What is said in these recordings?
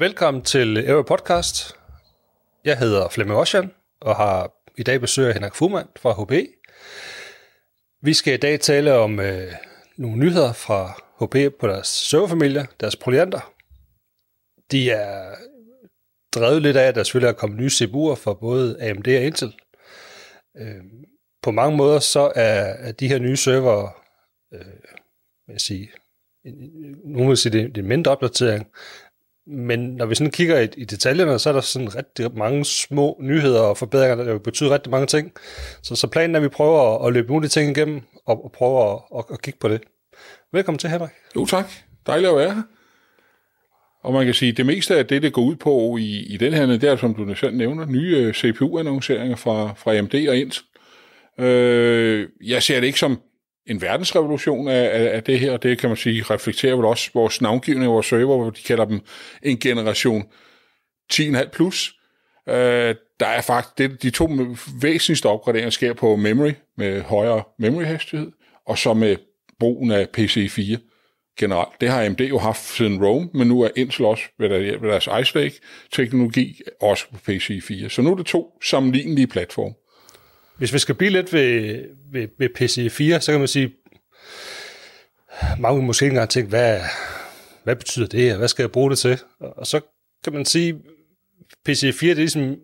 Velkommen til Aero Podcast. Jeg hedder Flemming Oshan og har i dag besøg Henrik Fuhrmann fra HB. E. Vi skal i dag tale om øh, nogle nyheder fra HB e på deres serverfamilie, deres prolianter. De er drevet lidt af, at der selvfølgelig er kommet nye CPU'er for både AMD og Intel. Øh, på mange måder så er, de her nye server, øh, vil jeg sige, nu vil sige, det er en mindre opdatering men når vi sådan kigger i, i detaljerne, så er der sådan rigtig mange små nyheder og forbedringer, der betyder rigtig mange ting. Så, så planen er, at vi prøver at, at løbe nogle af de ting igennem og, og prøver at, at, at kigge på det. Velkommen til, Henrik. Jo tak. Dejligt at være her. Og man kan sige, at det meste af det, det går ud på i, i den her, det er, som du selv nævner, nye øh, CPU-annonceringer fra, fra AMD og Intel. Øh, jeg ser det ikke som en verdensrevolution af, af, af det her, og det kan man sige reflekterer vel også vores navngivning, vores server, hvor de kalder dem en generation 10,5 plus. Øh, der er faktisk det, de to væsentligste opgraderinger sker på memory med højere memory hastighed, og så med brugen af PC4 generelt. Det har AMD jo haft siden Rome, men nu er Intel også ved deres Ice Lake teknologi også på PC4. Så nu er det to sammenlignelige platforme. Hvis vi skal blive lidt ved, ved, ved PC4, så kan man sige, mange måske ikke engang tænke, hvad, hvad betyder det her? Hvad skal jeg bruge det til? Og så kan man sige, PC4 det er ligesom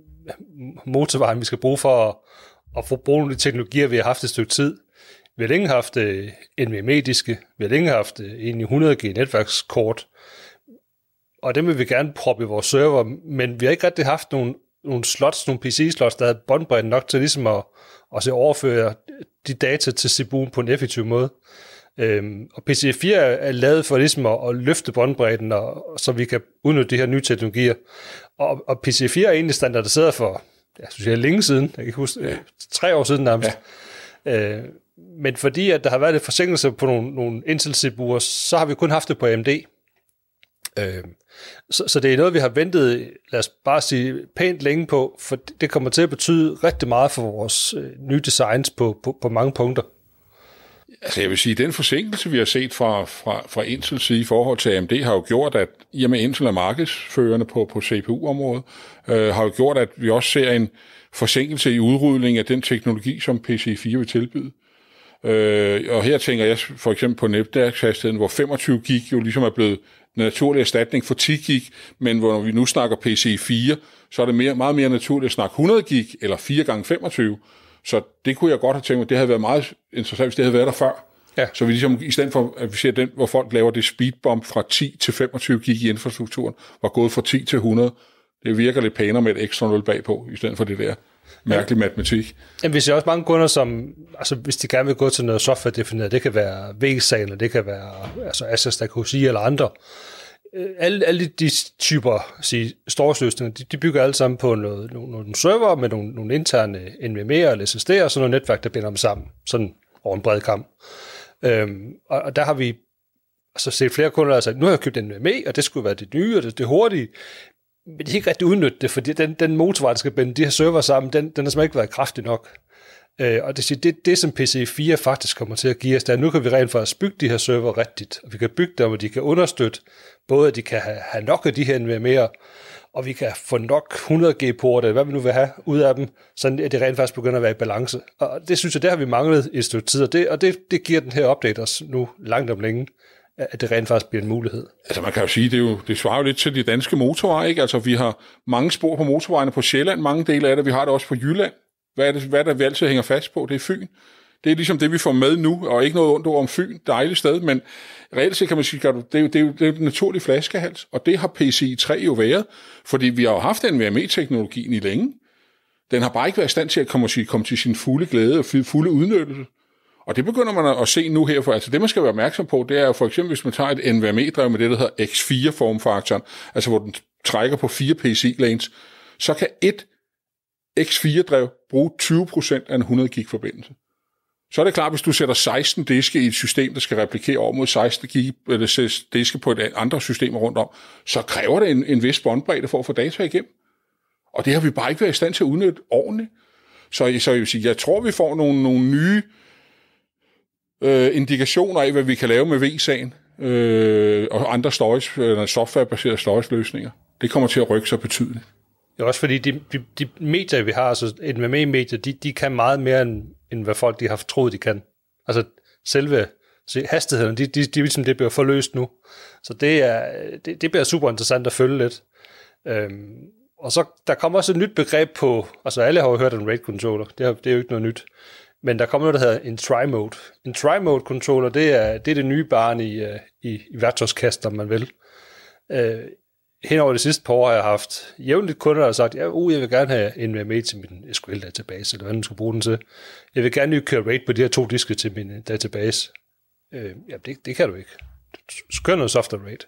motorvejen, vi skal bruge for at, at få bruge nogle af de teknologier, vi har haft et stykke tid. Vi har længe haft øh, NVMe-diske, vi har længe haft øh, en 100G netværkskort, og dem vil vi gerne proppe i vores server, men vi har ikke rigtig haft nogen nogle slots, nogle PC-slots, der havde båndbredt nok til ligesom at, at se overføre de data til Cebu på en effektiv måde. Øhm, og pc 4 er lavet for ligesom at, at løfte båndbredden, og, og, så vi kan udnytte de her nye teknologier. Og, og pc 4 er egentlig standardiseret for, jeg synes, jeg er længe siden, jeg kan huske, ja. Øh, tre år siden nærmest. Ja. Øh, men fordi at der har været lidt forsinkelse på nogle, nogle Intel-CPU'er, så har vi kun haft det på AMD. Øh, så, så det er noget, vi har ventet, lad os bare sige, pænt længe på, for det kommer til at betyde rigtig meget for vores øh, nye designs på, på, på mange punkter. Altså jeg vil sige, den forsinkelse, vi har set fra, fra, fra Intel side i forhold til AMD, har jo gjort, at i og med Intel er markedsførende på, på CPU-området, øh, har jo gjort, at vi også ser en forsinkelse i udrulling af den teknologi, som PC4 vil tilbyde. Øh, og her tænker jeg for eksempel på netværkshastigheden, hvor 25 gig jo ligesom er blevet naturlig erstatning for 10 gig, men hvor når vi nu snakker pc 4 så er det mere, meget mere naturligt at snakke 100 gig eller 4 gange 25 Så det kunne jeg godt have tænkt mig, det havde været meget interessant, hvis det havde været der før. Ja. Så vi ligesom, i stedet for, at vi ser den, hvor folk laver det speedbump fra 10 til 25 gig i infrastrukturen, var gået fra 10 til 100, det virker lidt pænere med et ekstra 0 bagpå, i stedet for det der mærkelig matematik. Jamen, vi ser også mange kunder, som, altså, hvis de gerne vil gå til noget software-defineret, det kan være eller det kan være altså, Assets, der kan sige, eller andre. Øh, alle, alle de typer sige, storsløsninger, de, de, bygger alle sammen på noget, nogle, nogle server med nogle, nogle interne NVME'er eller SSD'er, og sådan noget netværk, der binder dem sammen, sådan over en bred kamp. Øhm, og, og der har vi altså set flere kunder, der har sagt, nu har jeg købt en NVMe, og det skulle være det nye, og det, det hurtige, men de har ikke rigtig udnytte det, fordi den, den motorvej, der skal binde de her server sammen, den, den har simpelthen ikke været kraftig nok. Øh, og det, det, det, som PC4 faktisk kommer til at give os, der nu kan vi rent faktisk bygge de her server rigtigt, og vi kan bygge dem, og de kan understøtte, både at de kan have, have nok af de her mere og vi kan få nok 100G-porte, hvad vi nu vil have ud af dem, så at det rent faktisk begynder at være i balance. Og det synes jeg, det har vi manglet i et stykke tid, og det, og det, det giver den her update os nu langt om længe, at det rent faktisk bliver en mulighed. Altså man kan jo sige, det, er jo, det svarer jo lidt til de danske motorveje, ikke? Altså vi har mange spor på motorvejene på Sjælland, mange dele af det, vi har det også på Jylland. Hvad er det, hvad er det vi altid hænger fast på? Det er Fyn. Det er ligesom det, vi får med nu, og ikke noget ondt om Fyn, dejligt sted, men reelt set kan man sige, at det er jo, det er det er jo den naturlige flaskehals, og det har PCI 3 jo været, fordi vi har jo haft NVMe-teknologien i længe. Den har bare ikke været i stand til at komme, sige, komme til sin fulde glæde og fulde udnyttelse. Og det begynder man at se nu her, for altså det man skal være opmærksom på, det er for eksempel, hvis man tager et NVMe-drev med det, der hedder X4-formfaktoren, altså hvor den trækker på 4 PCI-lanes, så kan et X4-drev bruge 20% af en 100 gig forbindelse. Så er det klart, hvis du sætter 16 diske i et system, der skal replikere over mod 16 gig, eller diske på et andet system rundt om, så kræver det en, en vis båndbredde for at få data igennem. Og det har vi bare ikke været i stand til at udnytte ordentligt. Så, så jeg, vil sige, jeg tror, vi får nogle, nogle nye øh, indikationer af, hvad vi kan lave med V-sagen øh, og andre storage, softwarebaserede storage-løsninger. Det kommer til at rykke sig betydeligt. Ja, også fordi de, de, de medier, vi har, altså NVMe-medier, de, de kan meget mere, end, end hvad folk de har troet, de kan. Altså selve se, hastigheden, de, de, de, ligesom det bliver forløst nu. Så det, er, det, det bliver super interessant at følge lidt. Øhm, og så der kommer også et nyt begreb på, altså alle har jo hørt om RAID-controller, det, er, det er jo ikke noget nyt. Men der kommer noget, der hedder en tri-mode. En tri-mode controller, det er, det er det nye barn i, øh, i, i værktøjskast, om man vil. Øh, hen over det sidste par år har jeg haft jævnligt kunder, der har sagt, ja, uh, jeg vil gerne have en VMA til min SQL-database, eller hvad man skal bruge den til. Jeg vil gerne køre rate på de her to diske til min øh, database. Øh, ja, det, det kan du ikke. Så noget software rate.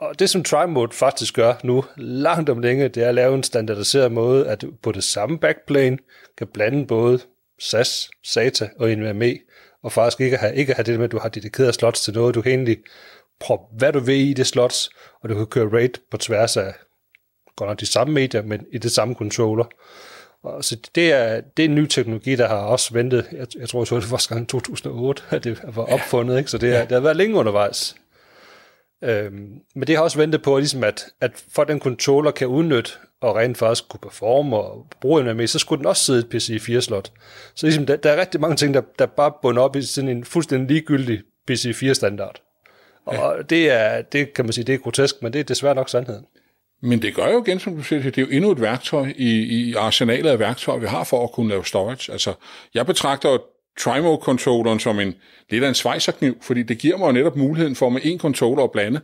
Og det, som TriMode faktisk gør nu, langt om længe, det er at lave en standardiseret måde, at på det samme backplane kan blande både SAS, SATA og NVMe, og faktisk ikke at have, ikke at have det med, at du har dedikeret slots til noget. Du kan egentlig proppe, hvad du vil i det slots, og du kan køre RAID på tværs af godt nok de samme medier, men i det samme controller. Og så det er, det er en ny teknologi, der har også ventet, jeg, jeg tror, så det første gang 2008, at det var opfundet, ikke? så det, er, ja. det har været længe undervejs. Øhm, men det har også ventet på, ligesom at, at for at den controller kan udnytte og rent faktisk kunne performe og bruge den med, så skulle den også sidde et PC4-slot. Så ligesom, der, der er rigtig mange ting, der, der bare bunder op i sådan en fuldstændig ligegyldig PC4-standard. Og ja. det, er, det kan man sige, det er grotesk, men det er desværre nok sandheden. Men det gør jo igen, som du siger, det er jo endnu et værktøj i, i arsenalet af værktøjer, vi har for at kunne lave storage. Altså, jeg betragter Trimo-controlleren som en lidt af en svejserkniv, fordi det giver mig jo netop muligheden for med en controller at blande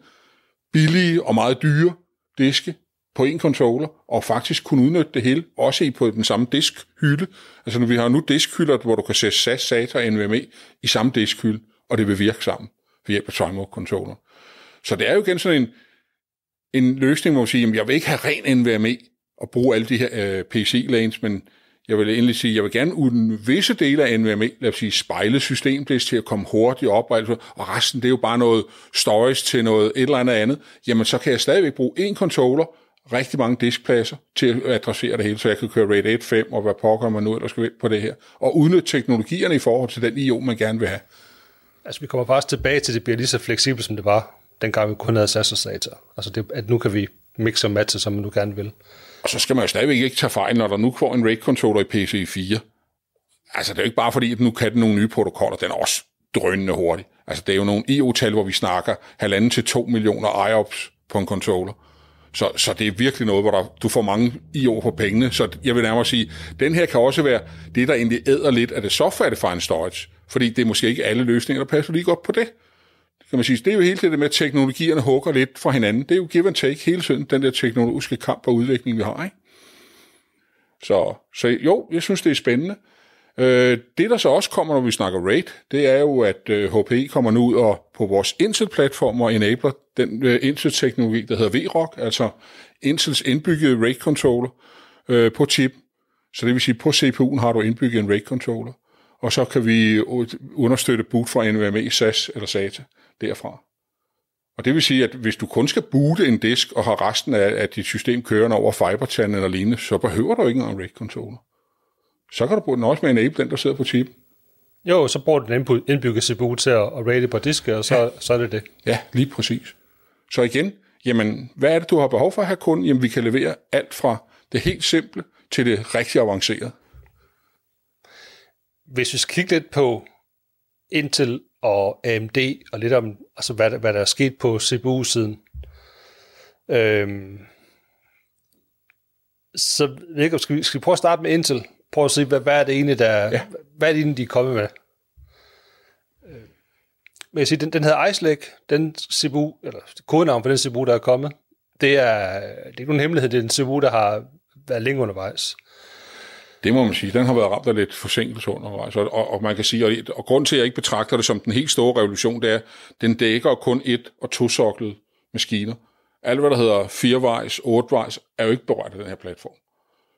billige og meget dyre diske på en controller, og faktisk kunne udnytte det hele, også i på den samme diskhylde. Altså nu, vi har nu diskhylder, hvor du kan sætte SAS, SATA og NVMe i samme diskhylde, og det vil virke sammen ved hjælp af Trimo-controller. Så det er jo igen sådan en, en løsning, hvor man siger, jamen, jeg vil ikke have ren NVMe og bruge alle de her øh, PC-lanes, men jeg vil endelig sige, jeg vil gerne uden visse dele af NVMe, lad os sige, spejle systemdæs til at komme hurtigt op, og, og resten det er jo bare noget storage til noget et eller andet jamen så kan jeg stadigvæk bruge en controller, rigtig mange diskpladser til at adressere det hele, så jeg kan køre RAID 8.5 og hvad pokker man nu ellers skal på det her, og udnytte teknologierne i forhold til den IO, man gerne vil have. Altså vi kommer faktisk tilbage til, at det bliver lige så fleksibelt, som det var, dengang vi kun havde SAS data Altså det, at nu kan vi mixe og matche, som man nu gerne vil. Og så skal man jo stadigvæk ikke tage fejl, når der nu får en RAID-controller i pc 4. Altså, det er jo ikke bare fordi, at nu kan den nogle nye protokoller, den er også drønende hurtig. Altså, det er jo nogle EU-tal, hvor vi snakker halvanden til 2 millioner IOPS på en controller. Så, så det er virkelig noget, hvor der, du får mange IO på pengene. Så jeg vil nærmere sige, den her kan også være det, der egentlig æder lidt af det software-defined storage. Fordi det er måske ikke alle løsninger, der passer lige godt på det kan man sige, det er jo hele det der med, at teknologierne hugger lidt fra hinanden. Det er jo give and take hele tiden, den der teknologiske kamp og udvikling, vi har. Ikke? Så, så jo, jeg synes, det er spændende. Øh, det, der så også kommer, når vi snakker RAID, det er jo, at øh, HPE kommer nu ud og på vores Intel-platform og enabler den øh, Intel-teknologi, der hedder VROC, altså Intels indbyggede RAID-controller øh, på chip. Så det vil sige, på CPU'en har du indbygget en RAID-controller, og så kan vi understøtte boot fra NVMe, SAS eller SATA. Øh, derfra. Og det vil sige, at hvis du kun skal boote en disk og har resten af, af dit system kørende over FiberTAN eller lignende, så behøver du ikke engang RAID-controller. Så kan du bruge den også med en Able, den der sidder på chip. Jo, så bruger du den indbygget CPU til at rate på diske, og så, ja. så er det det. Ja, lige præcis. Så igen, jamen, hvad er det, du har behov for at have kun? Jamen, vi kan levere alt fra det helt simple til det rigtig avancerede. Hvis vi skal kigge lidt på Intel og AMD, og lidt om, altså, hvad, hvad der er sket på CPU-siden. Øhm, så Jacob, skal vi, skal vi prøve at starte med Intel? Prøve at se, hvad, hvad er det ene, der, ja. hvad er det ene, de er kommet med? Øh, men jeg siger, den, den hedder Ice Lake, den CPU, eller kodenavn for den CPU, der er kommet. Det er, det er ikke nogen hemmelighed, det er en CPU, der har været længe undervejs. Det må man sige. Den har været ramt af lidt forsinkelse undervejs. Og, og, og man kan sige, og, og grund til, at jeg ikke betragter det som den helt store revolution, det er, den dækker kun et- og tosoklet maskiner. Alt, hvad der hedder firevejs, ottevejs, er jo ikke berørt af den her platform.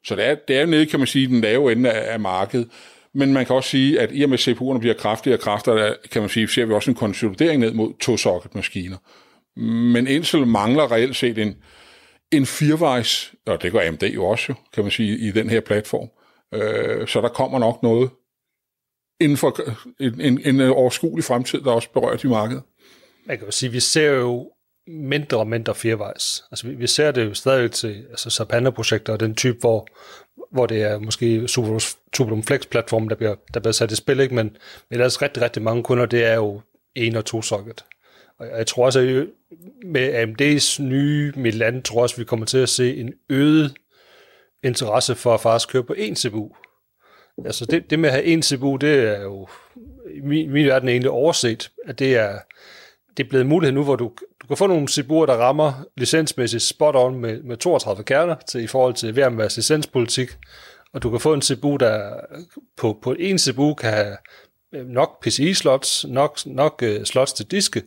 Så det er, det er jo nede, kan man sige, den lave ende af, af markedet. Men man kan også sige, at i og med CPU'erne bliver kraftigere og kraftigere, kan man sige, ser vi også en konsolidering ned mod to-socket-maskiner. Men Intel mangler reelt set en, en firevejs, og det gør AMD jo også, kan man sige, i den her platform. Øh, så der kommer nok noget inden for en, en, en overskuelig fremtid, der også berører de markedet. Man kan jo sige, vi ser jo mindre og mindre firevejs. Altså, vi, vi ser det jo stadig til altså, Sapana-projekter og den type, hvor, hvor det er måske Superdome Flex-platformen, der bliver, der bliver sat i spil, ikke? men, er ellers rigtig, rigtig mange kunder, det er jo en- og to-socket. Og jeg tror også, at med AMD's nye Milan, tror jeg også, at vi kommer til at se en øget interesse for at faktisk køre på én CPU. Altså det, det med at have en CPU, det er jo i min, min verden egentlig overset, at det er, det er blevet mulighed nu, hvor du, du kan få nogle CPU'er, der rammer licensmæssigt spot on med, med 32 kerner til, i forhold til hver med licenspolitik, og du kan få en CPU, der på, på en CPU kan have øh, nok PCI-slots, nok, nok uh, slots til diske,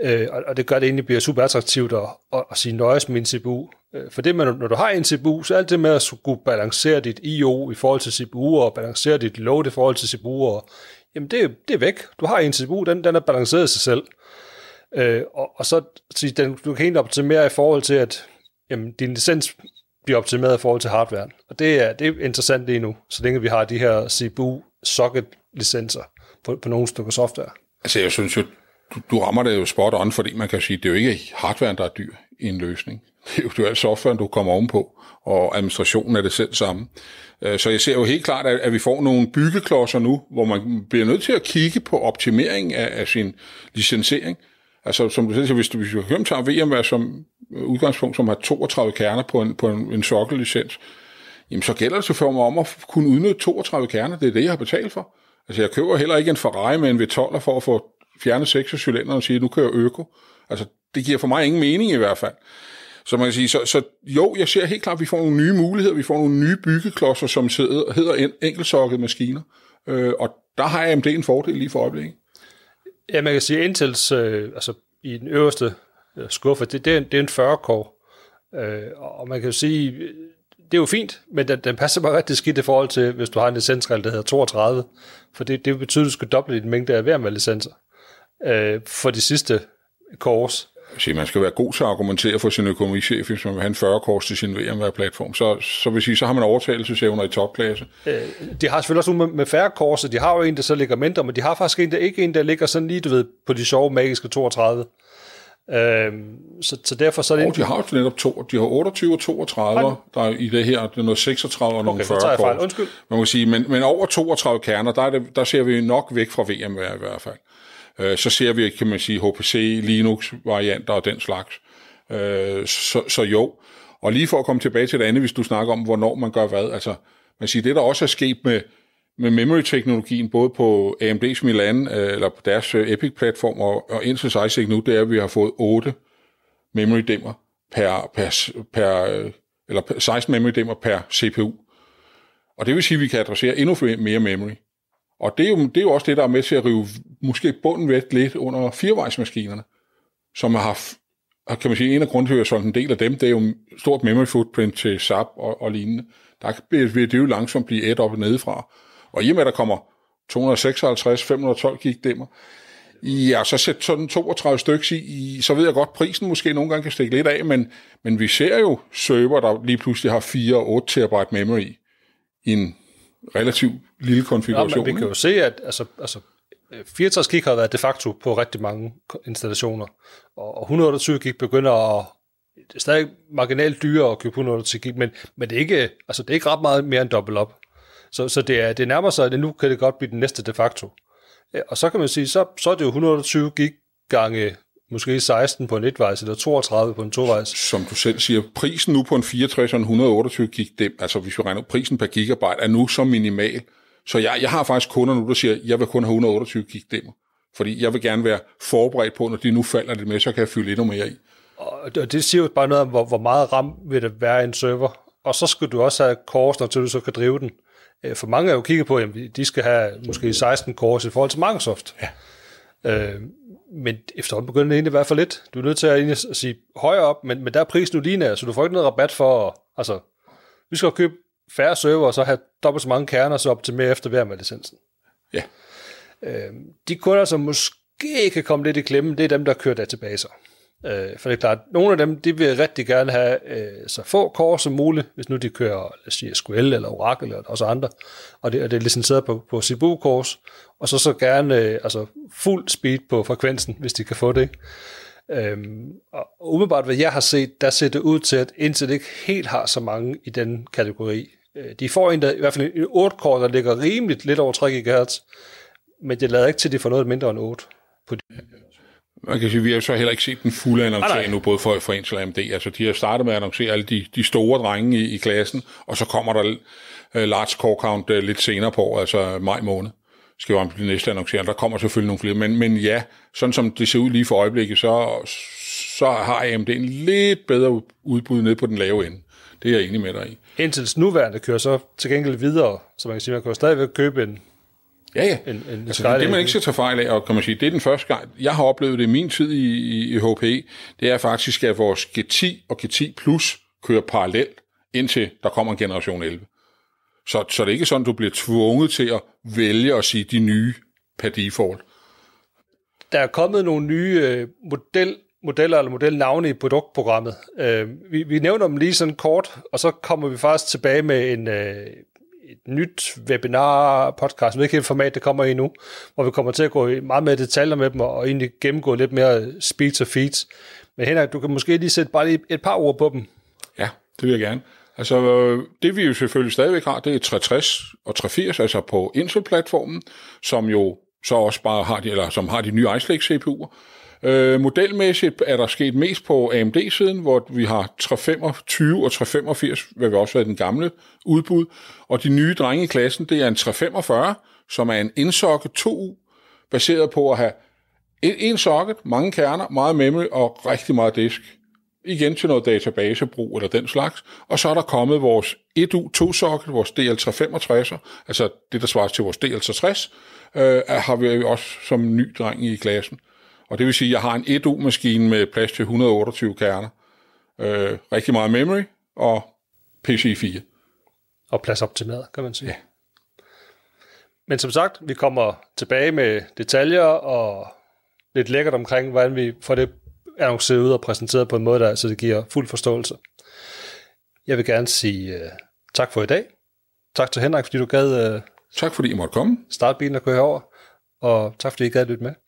Øh, og, og det gør, det egentlig bliver super attraktivt at, at, at sige nøjes med en CPU. Øh, for det, med, når du har en CPU, så er alt det med at skulle balancere dit I.O. i forhold til CPU, og balancere dit load i forhold til CPU, og, jamen det, det er væk. Du har en CPU, den, den er balanceret sig selv. Øh, og, og så, så den, du kan egentlig optimere i forhold til, at jamen, din licens bliver optimeret i forhold til hardwaren. Og det er, det er interessant lige nu, så længe vi har de her CPU socket licenser på, på nogle stykker software. Altså jeg synes jo, du, du rammer det jo spot on, fordi man kan sige, det er jo ikke hardware, der er dyr i en løsning. Det er jo, alt softwaren, du kommer ovenpå, og administrationen er det selv samme. Øh, så jeg ser jo helt klart, at vi får nogle byggeklodser nu, hvor man bliver nødt til at kigge på optimering af, af sin licensering. Altså, som du siger, hvis du, hvis du tager VMware som udgangspunkt, som har 32 kerner på en, på en, en sokkellicens, jamen så gælder det selvfølgelig om at kunne udnytte 32 kerner. Det er det, jeg har betalt for. Altså, jeg køber heller ikke en Ferrari med en V12 for at få fjerne seks af cylinderne og sige, nu kører øko. Altså, det giver for mig ingen mening i hvert fald. Så man kan sige, så, så jo, jeg ser helt klart, at vi får nogle nye muligheder, vi får nogle nye byggeklodser, som hedder en, enkeltsokkede maskiner, øh, og der har AMD en fordel lige for øjeblikket. Ja, man kan sige, at Intels, øh, altså i den øverste øh, skuffe, det, det, er, en, det er en 40-kår, øh, og man kan jo sige, øh, det er jo fint, men den, den passer bare rigtig skidt i forhold til, hvis du har en licensregel, der hedder 32, for det, det betyder, at du skal doble din mængde af hver med licenser øh, for det sidste kors. Altså, man skal være god til at argumentere for sin økonomichef, hvis man vil have en 40 kors til sin VMware-platform. Så, så vil sige, så har man overtagelsesevner i topklasse. Øh, de har selvfølgelig også nogle med, med færre korser. De har jo en, der så ligger mindre, men de har faktisk en, der ikke en, der ligger sådan lige, du ved, på de sjove magiske 32. Øh, så, så derfor så er det... Og oh, de har jo netop to, de har 28 og 32 Ej. der er i det her, det er noget 36 og nogle 40 tager Undskyld. Man må sige, men, men over 32 kerner, der, er det, der ser vi nok væk fra VMware i hvert fald. Øh, så ser vi, kan man sige, HPC, Linux-varianter og den slags. Øh, så, så jo. Og lige for at komme tilbage til det andet, hvis du snakker om, hvornår man gør hvad, altså man siger, det der også er sket med, med memory-teknologien, både på AMD's Milan, øh, eller på deres EPIC-platform, og, og Intel Isaac nu, det er, at vi har fået 8 memory-dæmmer per, per, per, eller 16 memory-dæmmer per CPU. Og det vil sige, at vi kan adressere endnu mere memory. Og det er, jo, det er jo også det, der er med til at rive måske bunden væk lidt under firevejsmaskinerne, som har haft, kan man sige, en af grunde til, at jeg solgte en del af dem, det er jo stort memory footprint til SAP og, og lignende. Der vil det jo langsomt blive et op og nedefra. Og i og med, at der kommer 256, 512 gig demmer, Ja, så sæt sådan 32 stykker i, så ved jeg godt, prisen måske nogle gange kan stikke lidt af, men, men vi ser jo server, der lige pludselig har 4 8 terabyte memory i en relativt lille konfiguration. Ja, men vi kan jo se, at altså, altså, 64 gig har været de facto på rigtig mange installationer, og 128 gig begynder at det er stadig marginalt dyrere at købe 128 gig, men, men det, er ikke, altså, det er ikke ret meget mere end dobbelt op. Så, så det, er, det nærmer sig, at nu kan det godt blive den næste de facto. Øh, og så kan man sige, så, så er det jo 128 gig gange måske 16 på en etvejs, eller 32 på en tovejs. Som du selv siger, prisen nu på en 64 og en 128 gig, det, altså hvis vi regner prisen per gigabyte, er nu så minimal. Så jeg, jeg har faktisk kunder nu, der siger, jeg vil kun have 128 gig demmer. Fordi jeg vil gerne være forberedt på, når de nu falder lidt mere, så kan jeg fylde endnu mere i. Og det siger jo bare noget om, hvor, hvor meget RAM vil det være i en server. Og så skal du også have cores, når du så kan drive den. Øh, for mange er jo kigget på, at de skal have måske 16 cores i forhold til Microsoft. Ja. Øh, men efterhånden begynder det egentlig i hvert fald lidt. Du er nødt til at, at sige højere op, men, men der er prisen jo nær, så du får ikke noget rabat for, altså, vi skal købe færre server, og så have dobbelt så mange kerner, så optimere efter hver med licensen. Ja. Øh, de kunder, som måske kan komme lidt i klemme, det er dem, der kører databaser. Øh, for det er klart, at nogle af dem, de vil rigtig gerne have øh, så få kår som muligt, hvis nu de kører sige, SQL eller Oracle eller også andre, og det, og det er licenseret på, på Cebu kors og så så gerne øh, altså fuld speed på frekvensen, hvis de kan få det. Ikke? Øhm, og umiddelbart, hvad jeg har set, der ser det ud til, at Intel ikke helt har så mange i den kategori. Øh, de får en, der, i hvert fald en 8-core, der ligger rimeligt lidt over 3 GHz, men det lader ikke til, at de får noget mindre end 8 på de man kan sige, vi har så heller ikke set den fulde annoncering nu, både for, for Intel og AMD. Altså, de har startet med at annoncere alle de, de store drenge i, i klassen, og så kommer der uh, large core count uh, lidt senere på, altså maj måned skal jo blive næste annoncering. Der kommer selvfølgelig nogle flere, men, men ja, sådan som det ser ud lige for øjeblikket, så, så har AMD en lidt bedre udbud ned på den lave ende. Det er jeg enig med dig i. Intels nuværende kører så til gengæld videre, så man kan sige, man kan stadigvæk købe en Ja, ja. En, en altså, det, det, man ikke skal tage fejl af, og kan man sige, det er den første gang, jeg har oplevet det i min tid i, i, i HP, e, det er faktisk, at vores G10 og G10 Plus kører parallelt, indtil der kommer en generation 11. Så, så det er ikke sådan, du bliver tvunget til at vælge at sige de nye per default. Der er kommet nogle nye øh, model, modeller eller modelnavne i produktprogrammet. Øh, vi, vi nævner dem lige sådan kort, og så kommer vi faktisk tilbage med en, øh, et nyt webinar-podcast, hvilket et format det kommer i nu, hvor vi kommer til at gå i meget mere detaljer med dem, og egentlig gennemgå lidt mere speed to feeds. Men Henrik, du kan måske lige sætte bare lige et par ord på dem. Ja, det vil jeg gerne. Altså, det vi jo selvfølgelig stadigvæk har, det er 360 og 380, altså på Intel-platformen, som jo så også bare har de, eller som har de nye Ice Lake CPU'er. Øh, modelmæssigt er der sket mest på AMD-siden, hvor vi har 325 og 385, hvad vi også havde den gamle udbud, og de nye drenge i klassen, det er en 345, som er en indsokke 2 baseret på at have en, en socket, mange kerner, meget memory og rigtig meget disk. Igen til noget databasebrug eller den slags. Og så er der kommet vores 1U2-socket, vores DL365, altså det, der svarer til vores dl 60 øh, har vi også som ny dreng i klassen. Og det vil sige, at jeg har en 1U-maskine med plads til 128 kerner, øh, rigtig meget memory og PCI-4. Og plads optimeret, kan man sige. Ja. Men som sagt, vi kommer tilbage med detaljer og lidt lækkert omkring, hvordan vi får det annonceret ud og præsenteret på en måde, der, så altså det giver fuld forståelse. Jeg vil gerne sige uh, tak for i dag. Tak til Henrik, fordi du gad... Uh, tak fordi I måtte komme. Startbilen og køre over. Og tak fordi I gad lytte med.